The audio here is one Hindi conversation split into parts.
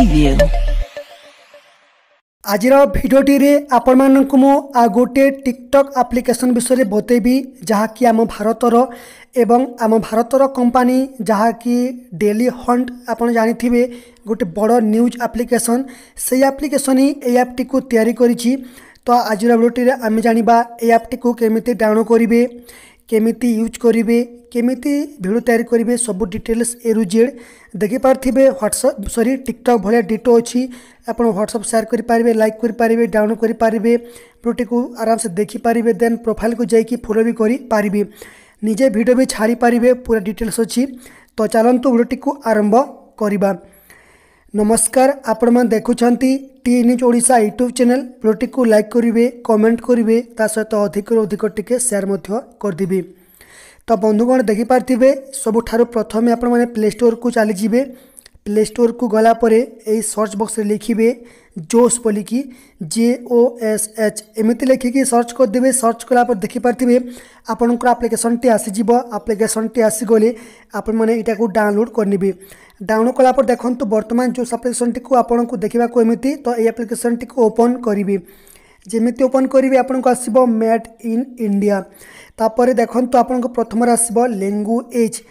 preview. ଆଜିର ଭିଡ଼ିଓଟିରେ ଆପଣମାନଙ୍କୁ ମୁଁ ଆଉ ଗୋଟିଏ ଟିକ୍ଟକ୍ ଆପ୍ଲିକେସନ୍ ବିଷୟରେ ବତେଇବି ଯାହାକି ଆମ ଭାରତର ଏବଂ ଆମ ଭାରତର କମ୍ପାନୀ ଯାହାକି ଡେଲି ହଣ୍ଟ ଆପଣ ଜାଣିଥିବେ ଗୋଟେ ବଡ଼ ନ୍ୟୁଜ୍ ଆପ୍ଲିକେସନ୍ ସେଇ ଆପ୍ଲିକେସନ୍ ହିଁ ଏଇ ଆପ୍ଟିକୁ ତିଆରି କରିଛି ତ ଆଜିର ଭିଡ଼ିଓଟିରେ ଆମେ ଜାଣିବା ଏଇ ଆପ୍ଟିକୁ କେମିତି ଡାଉନଲୋଡ଼୍ କରିବେ केमी यूज करेंगे केमी भिड तैयारी करेंगे सब डिटेल्स ए एरु जेड देखिपारे ह्वाट्सअप सरी टिकटक भाया डिटो अच्छी आप ह्वाट्सअप सेयार करें लाइक करेंगे डाउनलोड करेंगे भिडटी को आराम से देखिपारे देन प्रोफाइल को जैक फोलो भी करें निजे भिड भी छाड़ी पारे पूरा डिटेल्स अच्छी तो चलतु भिडटी को आरंभ करवा नमस्कार आपण मैं देखुं टी न्यूज ओडा यूट्यूब चेल भिडी को लाइक करेंगे कमेंट करेंगे सहित अधिक रू अधिक टी सेयर करदेवि तो बंधुगण देखिपारे सबुठ प्रथम आपने स्टोर को चली प्ले स्टोर को गलापर यही सर्च बक्स लिखे जोस बोलिकी जे ओ एस एच एमती लिखिकी सर्च करदे सर्च कला देखिपारे आपण को आप्लिकेसन टी आसीज आप्लिकेसन टी आसीगले आपटा को डाउनलोड करेंगे डाउनलोड कलापर देखु बर्तमान जोस आप्लिकेसन टी आपन को एमती तो ये आप्लिकेसन टी ओपन करी जमी ओपन करी आपन को मेड इन इंडिया देखु आप प्रथम आसंगुएज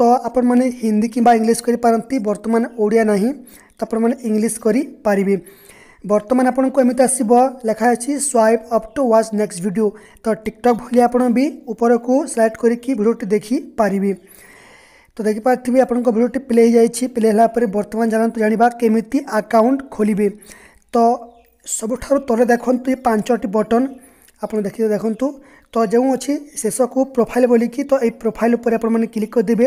ତ ଆପଣମାନେ ହିନ୍ଦୀ କିମ୍ବା ଇଂଲିଶ କରିପାରନ୍ତି ବର୍ତ୍ତମାନ ଓଡ଼ିଆ ନାହିଁ ତ ଆପଣମାନେ ଇଂଲିଶ କରିପାରିବେ ବର୍ତ୍ତମାନ ଆପଣଙ୍କୁ ଏମିତି ଆସିବ ଲେଖା ଅଛି swipe up to watch next video ତ ଟିକ୍ଟକ୍ ଭଳି ଆପଣ ବି ଉପରକୁ ସ୍ଲାଇଡ଼ କରିକି ଭିଡ଼ିଓଟି ଦେଖିପାରିବେ ତ ଦେଖିପାରୁଥିବେ ଆପଣଙ୍କ ଭିଡ଼ିଓଟି ପ୍ଲେ ହୋଇଯାଇଛି ପ୍ଲେ ହେଲା ପରେ ବର୍ତ୍ତମାନ ଜାଣନ୍ତୁ ଜାଣିବା କେମିତି ଆକାଉଣ୍ଟ ଖୋଲିବେ ତ ସବୁଠାରୁ ତଳେ ଦେଖନ୍ତୁ ଏ ପାଞ୍ଚଟି ବଟନ୍ ଆପଣ ଦେଖି ଦେଖନ୍ତୁ তো ଯେଉଁ ଅଛି ଶେଷକୁ ପ୍ରୋଫାଇଲ୍ ବୋଲିକି ତ ଏଇ ପ୍ରୋଫାଇଲ୍ ଉପରେ ଆପଣମାନେ କ୍ଲିକ୍ କରିଦେବେ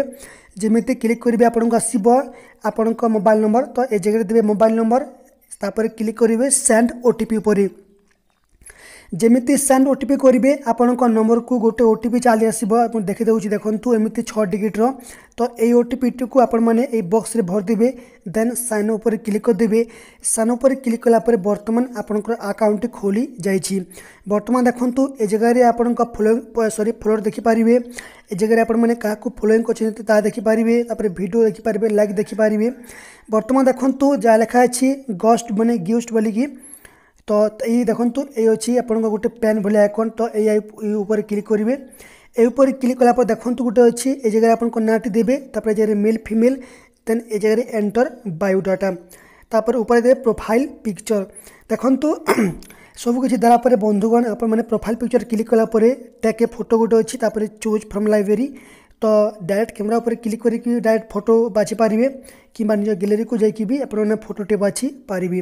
ଯେମିତି କ୍ଲିକ୍ କରିବେ ଆପଣଙ୍କୁ ଆସିବ ଆପଣଙ୍କ ମୋବାଇଲ୍ ନମ୍ବର ତ ଏ ଜାଗାରେ ଦେବେ ମୋବାଇଲ୍ ନମ୍ବର ତାପରେ କ୍ଲିକ୍ କରିବେ ସେଣ୍ଡ ଓ ଟି ପି ଉପରେ ଯେମିତି ସେଣ୍ଡ ଓ ଟି ପି କରିବେ ଆପଣଙ୍କ ନମ୍ବରକୁ ଗୋଟେ ଓ ଟି ପି ଚାଲି ଆସିବ ମୁଁ ଦେଖିଦେଉଛି ଦେଖନ୍ତୁ ଏମିତି ଛଅ ଡିଜିଟ୍ର ତ ଏଇ ଓ ଟି ପିଟିକୁ ଆପଣମାନେ ଏଇ ବକ୍ସରେ ଭରିଦେବେ ଦେନ୍ ସାଇନ୍ ଉପରେ କ୍ଲିକ୍ କରିଦେବେ ସାଇନ୍ ଉପରେ କ୍ଲିକ୍ କଲା ପରେ ବର୍ତ୍ତମାନ ଆପଣଙ୍କର ଆକାଉଣ୍ଟଟି ଖୋଲି ଯାଇଛି ବର୍ତ୍ତମାନ ଦେଖନ୍ତୁ ଏ ଜାଗାରେ ଆପଣଙ୍କ ଫଲୋଇଂ ସରି ଫଲୋର ଦେଖିପାରିବେ ଏ ଜାଗାରେ ଆପଣମାନେ କାହାକୁ ଫଲୋଇଂ କରିଛନ୍ତି ତାହା ଦେଖିପାରିବେ ତାପରେ ଭିଡ଼ିଓ ଦେଖିପାରିବେ ଲାଇକ୍ ଦେଖିପାରିବେ ବର୍ତ୍ତମାନ ଦେଖନ୍ତୁ ଯାହା ଲେଖା ଅଛି ଗଷ୍ଟ ମାନେ ଗିଫ୍ଟ ବୋଲିକି ତ ଏଇ ଦେଖନ୍ତୁ ଏଇ ଅଛି ଆପଣଙ୍କ ଗୋଟେ ପେନ୍ ଭଳିଆ ଆଇକନ୍ ତ ଏଇ ଉପରେ କ୍ଲିକ୍ କରିବେ ଏ ଉପରେ କ୍ଲିକ୍ କଲା ପରେ ଦେଖନ୍ତୁ ଗୋଟେ ଅଛି ଏ ଜାଗାରେ ଆପଣଙ୍କ ନାଁଟି ଦେବେ ତାପରେ ଏ ଜାଗାରେ ମେଲ୍ ଫିମେଲ୍ ଦେନ୍ ଏ ଜାଗାରେ ଏଣ୍ଟର ବାୟୋଡାଟା ତାପରେ ଉପରେ ଦେବେ ପ୍ରୋଫାଇଲ୍ ପିକ୍ଚର ଦେଖନ୍ତୁ ସବୁ କିଛି ଦେଲା ପରେ ବନ୍ଧୁଗଣ ଆପଣମାନେ ପ୍ରୋଫାଇଲ୍ ପିକ୍ଚର କ୍ଲିକ୍ କଲା ପରେ ଟେକ୍ ଏ ଫଟୋ ଗୋଟେ ଅଛି ତାପରେ ଚୁଜ୍ ଫ୍ରମ୍ ଲାଇବ୍ରେରୀ ତ ଡାଇରେକ୍ଟ କ୍ୟାମେରା ଉପରେ କ୍ଲିକ୍ କରିକି ଡାଇରେକ୍ଟ ଫଟୋ ବାଛିପାରିବେ କିମ୍ବା ନିଜ ଗ୍ୟାଲେରୀକୁ ଯାଇକି ବି ଆପଣମାନେ ଫଟୋଟି ବାଛିପାରିବେ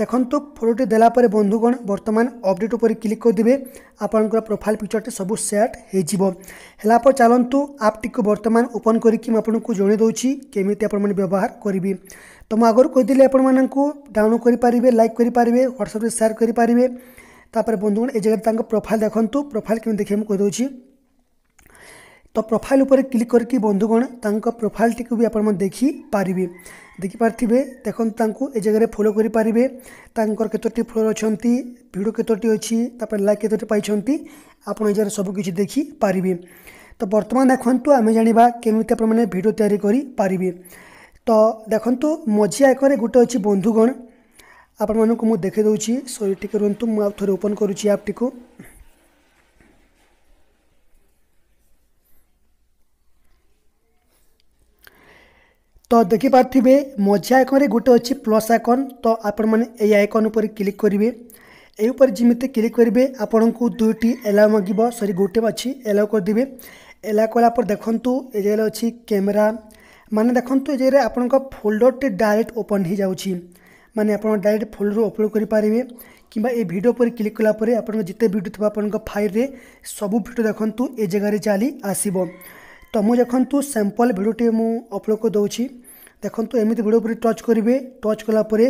ଦେଖନ୍ତୁ ଫଟୋଟି ଦେଲା ପରେ ବନ୍ଧୁଗଣ ବର୍ତ୍ତମାନ ଅପଡ଼େଟ୍ ଉପରେ କ୍ଲିକ୍ କରିଦେବେ ଆପଣଙ୍କର ପ୍ରୋଫାଇଲ୍ ପିକ୍ଚରଟି ସବୁ ସେଟ୍ ହୋଇଯିବ ହେଲା ପରେ ଚାଲନ୍ତୁ ଆପ୍ଟିକୁ ବର୍ତ୍ତମାନ ଓପନ୍ କରିକି ମୁଁ ଆପଣଙ୍କୁ ଜଣାଇ ଦେଉଛି କେମିତି ଆପଣମାନେ ବ୍ୟବହାର କରିବେ ତ ମୁଁ ଆଗରୁ କହିଥିଲି ଆପଣମାନଙ୍କୁ ଡାଉନଲୋଡ଼୍ କରିପାରିବେ ଲାଇକ୍ କରିପାରିବେ ହ୍ୱାଟ୍ସଆପ୍ରେ ସେୟାର କରିପାରିବେ ତାପରେ ବନ୍ଧୁଗଣ ଏ ଜାଗାରେ ତାଙ୍କ ପ୍ରୋଫାଇଲ୍ ଦେଖନ୍ତୁ ପ୍ରୋଫାଇଲ୍ କେମିତି ଦେଖିବେ ମୁଁ କହିଦେଉଛି তো ପ୍ରୋଫାଇଲ୍ ଉପରେ କ୍ଲିକ୍ କରିକି ବନ୍ଧୁଗଣ ତାଙ୍କ ପ୍ରୋଫାଇଲ୍ଟିକୁ ବି ଆପଣମାନେ ଦେଖିପାରିବେ ଦେଖିପାରିଥିବେ ଦେଖନ୍ତୁ ତାଙ୍କୁ ଏ ଜାଗାରେ ଫଲୋ କରିପାରିବେ ତାଙ୍କର କେତୋଟି ଫଲୋର ଅଛନ୍ତି ଭିଡ଼ିଓ କେତୋଟି ଅଛି ତାପରେ ଲାଇକ୍ କେତୋଟି ପାଇଛନ୍ତି ଆପଣ ଏ ଜାଗାରେ ସବୁକିଛି ଦେଖିପାରିବେ ତ ବର୍ତ୍ତମାନ ଦେଖନ୍ତୁ ଆମେ ଜାଣିବା କେମିତି ଆପଣମାନେ ଭିଡ଼ିଓ ତିଆରି କରିପାରିବେ ତ ଦେଖନ୍ତୁ ମଝି ଆଗରେ ଗୋଟେ ଅଛି ବନ୍ଧୁଗଣ ଆପଣମାନଙ୍କୁ ମୁଁ ଦେଖାଇ ଦେଉଛି ସରି ଟିକେ ରୁହନ୍ତୁ ମୁଁ ଆଉ ଥରେ ଓପନ୍ କରୁଛି ଆପ୍ଟିକୁ ତ ଦେଖିପାରୁଥିବେ ମଝି ଆଇକନ୍ରେ ଗୋଟେ ଅଛି ପ୍ଲସ୍ ଆଇକନ୍ ତ ଆପଣମାନେ ଏଇ ଆଇକନ୍ ଉପରେ କ୍ଲିକ୍ କରିବେ ଏଇ ଉପରେ ଯେମିତି କ୍ଲିକ୍ କରିବେ ଆପଣଙ୍କୁ ଦୁଇଟି ଏଲାଓ ମାଗିବ ସରି ଗୋଟେ ଅଛି ଏଲାଓ କରିଦେବେ ଏଲାଓ କଲା ପରେ ଦେଖନ୍ତୁ ଏ ଜାଗାରେ ଅଛି କ୍ୟାମେରା ମାନେ ଦେଖନ୍ତୁ ଏ ଜାଗାରେ ଆପଣଙ୍କ ଫୋଲ୍ଡରଟି ଡାଇରେକ୍ଟ ଓପନ୍ ହୋଇଯାଉଛି ମାନେ ଆପଣ ଡାଇରେକ୍ଟ ଫୋଲ୍ଡରରୁ ଅପଲୋଡ଼ କରିପାରିବେ কিংবা এই ভিডিও উপরে ক্লিক কলা পরে আপনার যেতে ভিডিও থাকবে আপনার ফাইলে সবু ভিডিও দেখুন এই জায়গায় চালি আসব তো মু দেখুন স্যাম্পল ভিডিওটি মু অপলোড করে দেছি ଦେଖନ୍ତୁ ଏମିତି ଭିଡ଼ିଓ ଉପରେ ଟଚ୍ କରିବେ ଟଚ୍ କଲାପରେ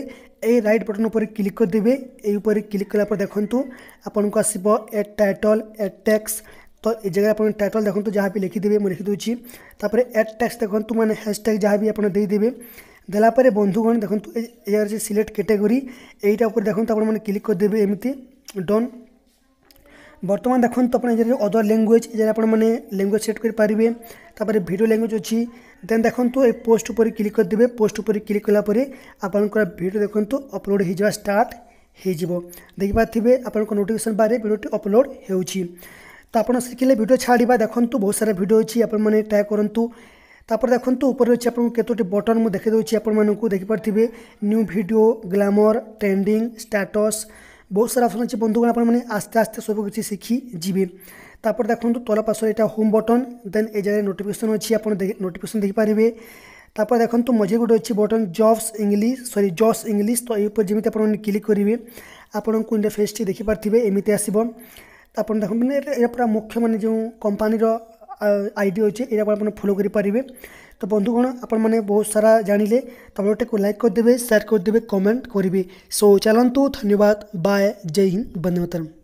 ଏଇ ରାଇଟ୍ ବଟନ୍ ଉପରେ କ୍ଲିକ୍ କରିଦେବେ ଏଇ ଉପରେ କ୍ଲିକ୍ କଲାପରେ ଦେଖନ୍ତୁ ଆପଣଙ୍କୁ ଆସିବ ଏଟ୍ ଟାଇଟଲ୍ ଏଟ୍ ଟ୍ୟାକ୍ସ ତ ଏ ଜାଗାରେ ଆପଣ ଟାଇଟଲ୍ ଦେଖନ୍ତୁ ଯାହା ବି ଲେଖିଦେବେ ମୁଁ ଲେଖିଦେଉଛି ତାପରେ ଏଟ୍ ଟ୍ୟାକ୍ସ ଦେଖନ୍ତୁ ମାନେ ହ୍ୟାସ୍ଟ୍ୟାଗ୍ ଯାହା ବି ଆପଣ ଦେଇଦେବେ ଦେଲାପରେ ବନ୍ଧୁଗଣ ଦେଖନ୍ତୁ ଏ ଜାଗାରେ ସିଲେକ୍ଟ କ୍ୟାଟେଗୋରୀ ଏଇଟା ଉପରେ ଦେଖନ୍ତୁ ଆପଣମାନେ କ୍ଲିକ୍ କରିଦେବେ ଏମିତି ଡନ୍ বর্তমান দেখন্তু আপনার এর অদর ল্যাঙ্গুয়েজ এর আপনার ল্যাঙ্গুয়েজ মানে সেট করে পারবে তাপরে ভিডিও ল্যাঙ্গুয়েজ অছি দেন দেখন্তু এই পোস্ট উপরে ক্লিক করে পোস্ট উপরে ক্লিক কলা পরে আপনার ভিডিও দেখন্তু অপলোড হয়ে যাওয়া স্টার্ট হয়ে যাব দেখিপারে আপনার নোটিফিকেসন বারে ভিডিওটি অপলোড হচ্ছে তো আপনার শিখিলে ভিডিও ছাড়া দেখন্তু বহু সারা ভিডিও অছি আপনার মানে ট্রাই করতু তাপরে দেখন্তু উপরে অছি আপনার কতটি বটন মু দেখাই দেছি আপনার দেখিপারে new video glamour trending status ବହୁତ ସାରା ଅପସନ୍ ଅଛି ବନ୍ଧୁଗଣ ଆପଣମାନେ ଆସ୍ତେ ଆସ୍ତେ ସବୁ କିଛି ଶିଖିଯିବେ ତାପରେ ଦେଖନ୍ତୁ ତଳ ପାର୍ଶ୍ୱରେ ଏଇଟା ହୋମ୍ ବଟନ୍ ଦେନ୍ ଏ ଜାଗାରେ ନୋଟିଫିକେସନ୍ ଅଛି ଆପଣ ନୋଟିଫିକେସନ୍ ଦେଖିପାରିବେ তারপর দেখুন তো মঝে গোটে অছি বটন জবস ইংলিশ সরি জবস ইংলিশ তো এই উপর যেমি আপনার ক্লিক মানে করবে আপনার ইন্টারফেসটি দেখিপারে এমিতি আসব আপনার দেখুন মানে এটা পুরা মুখ্য মানে যে কোম্পানির আইডি হচ্ছে এটা আপনার ফলো করে পারিবে तो बंधुगण आपण मैंने बहुत सारा जान जाने तबलटे को लाइक करदे सेयार करदे कमेंट करेंगे सो चलतु धन्यवाद बाय जय हिंद बंदे मतरम